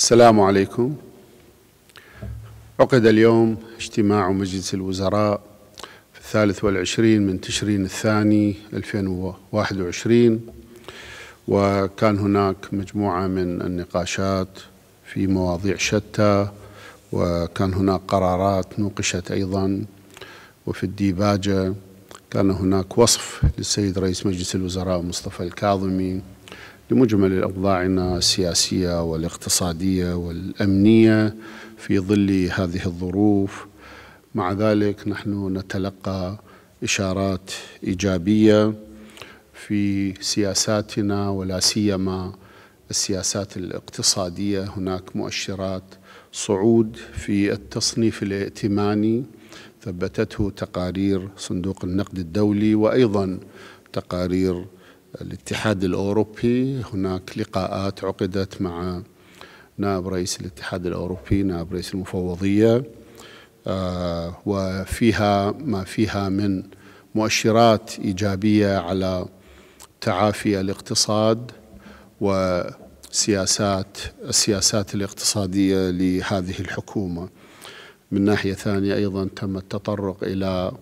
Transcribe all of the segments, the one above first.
السلام عليكم عقد اليوم اجتماع مجلس الوزراء في الثالث والعشرين من تشرين الثاني 2021 وكان هناك مجموعة من النقاشات في مواضيع شتى وكان هناك قرارات نوقشت أيضا وفي الديباجة كان هناك وصف للسيد رئيس مجلس الوزراء مصطفى الكاظمي لمجمل أوضاعنا السياسية والاقتصادية والأمنية في ظل هذه الظروف مع ذلك نحن نتلقى إشارات إيجابية في سياساتنا ولا سيما السياسات الاقتصادية هناك مؤشرات صعود في التصنيف الائتماني ثبتته تقارير صندوق النقد الدولي وأيضا تقارير الاتحاد الأوروبي هناك لقاءات عقدت مع نائب رئيس الاتحاد الأوروبي نائب رئيس المفوضية آه، وفيها ما فيها من مؤشرات إيجابية على تعافي الاقتصاد وسياسات السياسات الاقتصادية لهذه الحكومة من ناحية ثانية أيضا تم التطرق إلى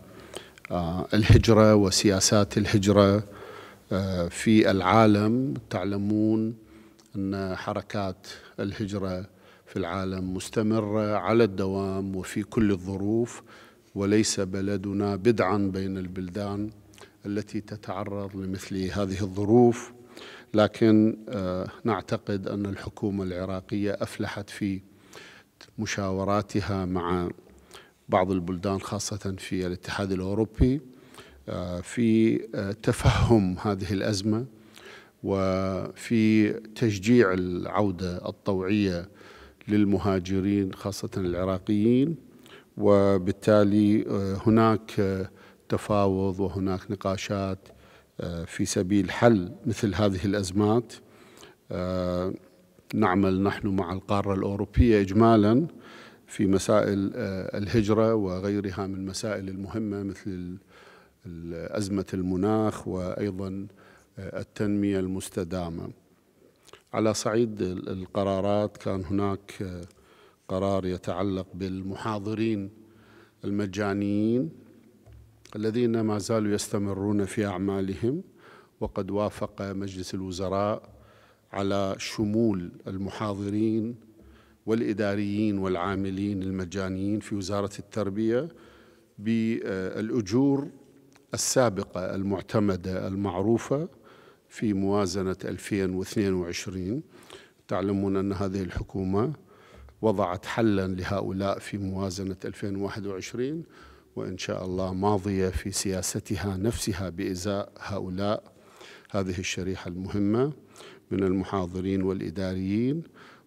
آه، الهجرة وسياسات الهجرة آه، في العالم تعلمون أن حركات الهجرة في العالم مستمرة على الدوام وفي كل الظروف وليس بلدنا بدعا بين البلدان التي تتعرض لمثل هذه الظروف لكن آه، نعتقد أن الحكومة العراقية أفلحت في مشاوراتها مع بعض البلدان خاصة في الاتحاد الأوروبي آه، في آه، تفهم هذه الازمه وفي تشجيع العوده الطوعيه للمهاجرين خاصه العراقيين وبالتالي آه، هناك تفاوض وهناك نقاشات في سبيل حل مثل هذه الازمات نعمل نحن مع القاره الاوروبيه اجمالا في مسائل الهجره وغيرها من مسائل المهمه مثل أزمة المناخ وأيضا آه، التنمية المستدامة على صعيد القرارات كان هناك آه، قرار يتعلق بالمحاضرين المجانيين الذين ما زالوا يستمرون في أعمالهم وقد وافق مجلس الوزراء على شمول المحاضرين والإداريين والعاملين المجانيين في وزارة التربية بالأجور السابقة المعتمدة المعروفة في موازنة 2022 تعلمون أن هذه الحكومة وضعت حلا لهؤلاء في موازنة 2021 وإن شاء الله ماضية في سياستها نفسها بإزاء هؤلاء هذه الشريحة المهمة من المحاضرين والإداريين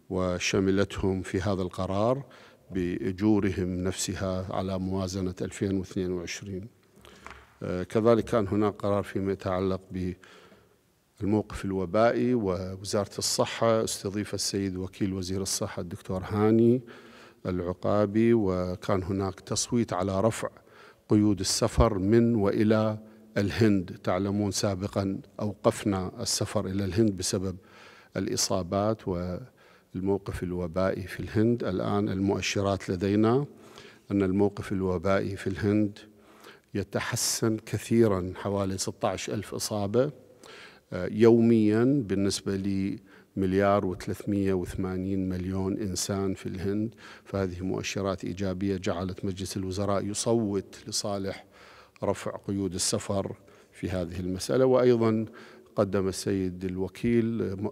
وشملتهم في هذا القرار بأجورهم نفسها على موازنة 2022 كذلك كان هناك قرار فيما يتعلق بالموقف الوبائي ووزارة الصحة استضيف السيد وكيل وزير الصحة الدكتور هاني العقابي وكان هناك تصويت على رفع قيود السفر من وإلى الهند تعلمون سابقا أوقفنا السفر إلى الهند بسبب الإصابات والموقف الوبائي في الهند الآن المؤشرات لدينا أن الموقف الوبائي في الهند يتحسن كثيرا حوالي 16 ألف إصابة آه، يوميا بالنسبة لمليار و380 مليون إنسان في الهند فهذه مؤشرات إيجابية جعلت مجلس الوزراء يصوت لصالح رفع قيود السفر في هذه المسألة وأيضا قدم السيد الوكيل آه،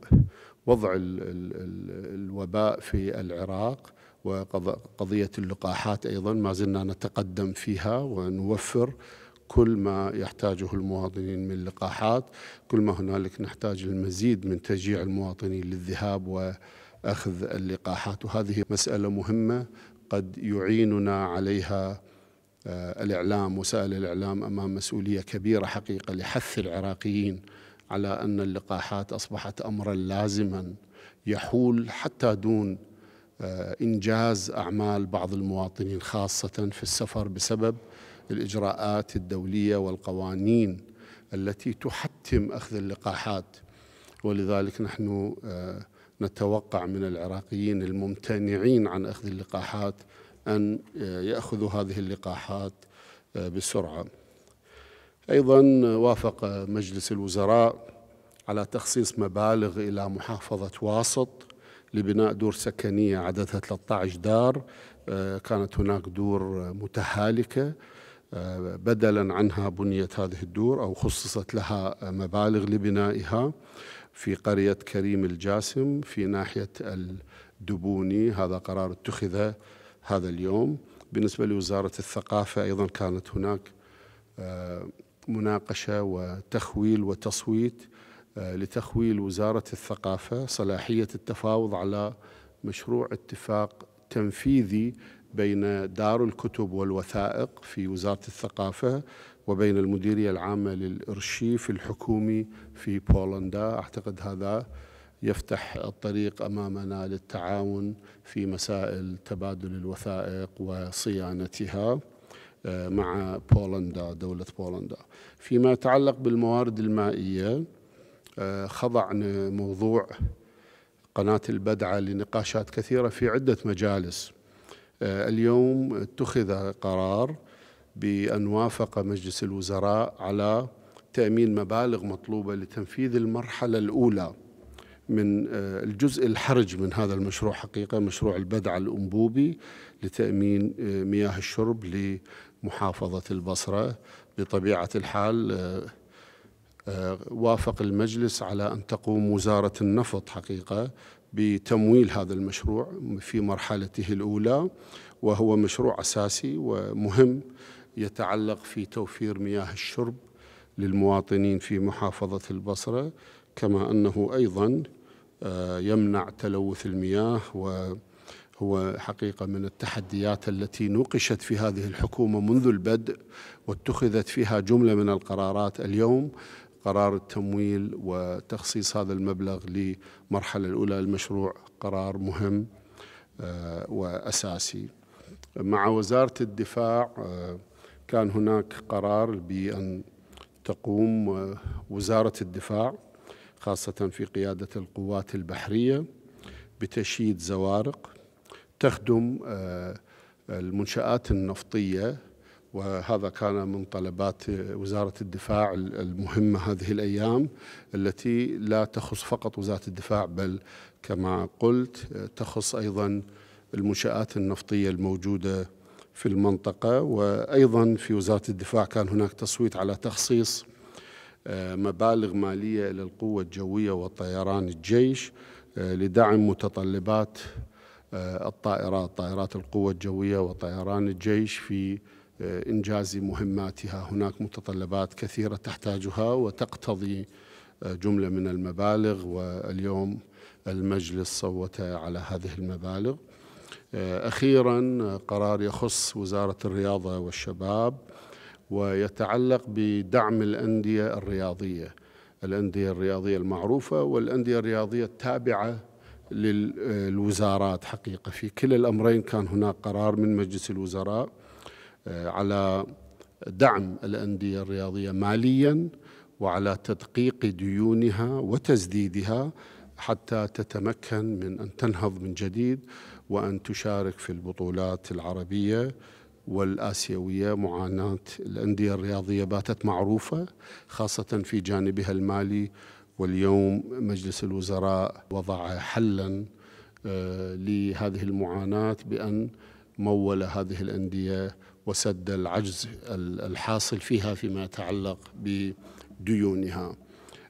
وضع الوباء في العراق وقضية اللقاحات أيضا ما زلنا نتقدم فيها ونوفر كل ما يحتاجه المواطنين من لقاحات كل ما هنالك نحتاج المزيد من تشجيع المواطنين للذهاب وأخذ اللقاحات وهذه مسألة مهمة قد يعيننا عليها آه، الإعلام وسائل الإعلام أمام مسؤولية كبيرة حقيقة لحث العراقيين على أن اللقاحات أصبحت أمرا لازما يحول حتى دون آه، إنجاز أعمال بعض المواطنين خاصة في السفر بسبب الإجراءات الدولية والقوانين التي تحتم أخذ اللقاحات ولذلك نحن آه، نتوقع من العراقيين الممتنعين عن أخذ اللقاحات أن آه، يأخذوا هذه اللقاحات بسرعة أيضا وافق مجلس الوزراء على تخصيص مبالغ إلى محافظة واسط لبناء دور سكنية عددها 13 دار آه، كانت هناك دور متهالكة آه، بدلا عنها بنيت هذه الدور أو خصصت لها مبالغ لبنائها في قرية كريم الجاسم في ناحية الدبوني هذا قرار اتخذ هذا اليوم بالنسبة لوزارة الثقافة أيضا كانت هناك آه، مناقشة وتخويل وتصويت آه، لتخويل وزارة الثقافة صلاحية التفاوض على مشروع اتفاق تنفيذي بين دار الكتب والوثائق في وزارة الثقافة وبين المديرية العامة للإرشيف الحكومي في بولندا أعتقد هذا يفتح الطريق أمامنا للتعاون في مسائل تبادل الوثائق وصيانتها آه، مع بولندا دولة بولندا فيما يتعلق بالموارد المائية خضعنا موضوع قناة البدعة لنقاشات كثيرة في عدة مجالس آه، اليوم اتخذ قرار بأن وافق مجلس الوزراء على تأمين مبالغ مطلوبة لتنفيذ المرحلة الأولى من آه، الجزء الحرج من هذا المشروع حقيقة مشروع البدعة الأنبوبي لتأمين آه، مياه الشرب لمحافظة البصرة بطبيعة الحال آه، وافق المجلس على أن تقوم وزارة النفط حقيقة بتمويل هذا المشروع في مرحلته الأولى وهو مشروع أساسي ومهم يتعلق في توفير مياه الشرب للمواطنين في محافظة البصرة كما أنه أيضا آه، يمنع تلوث المياه وهو حقيقة من التحديات التي نوقشت في هذه الحكومة منذ البدء واتخذت فيها جملة من القرارات اليوم قرار التمويل وتخصيص هذا المبلغ لمرحلة الأولى للمشروع قرار مهم آه، وأساسي مع وزارة الدفاع آه، كان هناك قرار بأن تقوم آه، وزارة الدفاع خاصة في قيادة القوات البحرية بتشييد زوارق تخدم المنشآت النفطية وهذا كان من طلبات وزارة الدفاع المهمة هذه الأيام التي لا تخص فقط وزارة الدفاع بل كما قلت تخص أيضا المنشآت النفطية الموجودة في المنطقة وأيضا في وزارة الدفاع كان هناك تصويت على تخصيص آه، مبالغ مالية للقوة الجوية وطيران الجيش آه، لدعم متطلبات آه، الطائرات طائرات القوة الجوية وطيران الجيش في إنجاز مهماتها هناك متطلبات كثيرة تحتاجها وتقتضي آه، جملة من المبالغ واليوم المجلس صوت على هذه المبالغ آه، أخيرا قرار يخص وزارة الرياضة والشباب ويتعلق بدعم الأندية الرياضية الأندية الرياضية المعروفة والأندية الرياضية التابعة للوزارات حقيقة في كلا الأمرين كان هناك قرار من مجلس الوزراء آه، على دعم الأندية الرياضية ماليا وعلى تدقيق ديونها وتسديدها حتى تتمكن من أن تنهض من جديد وأن تشارك في البطولات العربية والآسيوية معاناة الأندية الرياضية باتت معروفة خاصة في جانبها المالي واليوم مجلس الوزراء وضع حلا آه، لهذه المعاناة بأن مول هذه الأندية وسد العجز الحاصل فيها فيما يتعلق بديونها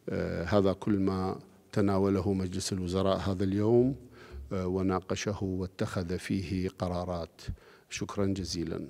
آه، هذا كل ما تناوله مجلس الوزراء هذا اليوم آه، وناقشه واتخذ فيه قرارات شكرا جزيلا